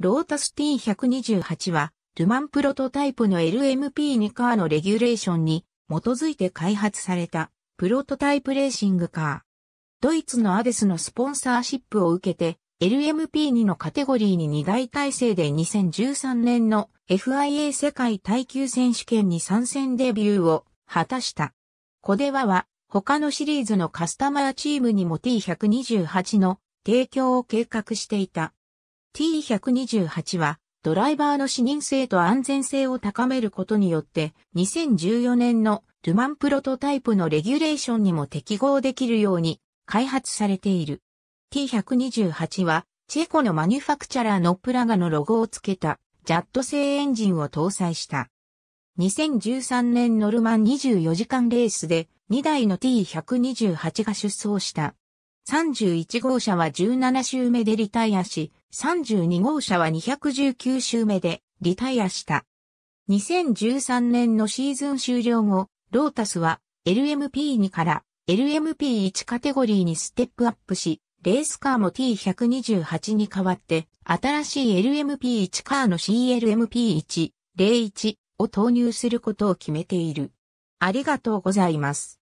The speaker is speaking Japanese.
ロータス T128 は、ルマンプロトタイプの LMP2 カーのレギュレーションに基づいて開発されたプロトタイプレーシングカー。ドイツのアデスのスポンサーシップを受けて、LMP2 のカテゴリーに2大体制で2013年の FIA 世界耐久選手権に参戦デビューを果たした。コデワは他のシリーズのカスタマーチームにも T128 の提供を計画していた。T128 はドライバーの視認性と安全性を高めることによって2014年のルマンプロトタイプのレギュレーションにも適合できるように開発されている。T128 はチェコのマニュファクチャラーのプラガのロゴを付けたジャット製エンジンを搭載した。2013年ノルマン24時間レースで2台の T128 が出走した31号車は17周目でリタイアし、32号車は219周目でリタイアした。2013年のシーズン終了後、ロータスは LMP2 から LMP1 カテゴリーにステップアップし、レースカーも T128 に代わって、新しい LMP1 カーの CLMP1、01を投入することを決めている。ありがとうございます。